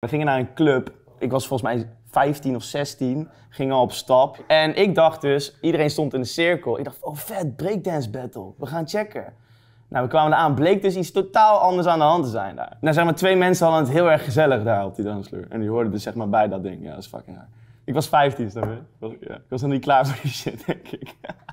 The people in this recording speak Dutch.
We gingen naar een club. Ik was volgens mij 15 of 16. Gingen al op stap. En ik dacht dus, iedereen stond in een cirkel. Ik dacht, oh vet, breakdance battle. We gaan checken. Nou, we kwamen eraan. Bleek dus iets totaal anders aan de hand te zijn daar. Nou, zeg maar, twee mensen hadden het heel erg gezellig daar op die dansvloer. En die hoorden dus zeg maar bij dat ding. Ja, dat is fucking raar. Ik was 15, snap was, ja, ik was nog niet klaar voor die shit, denk ik.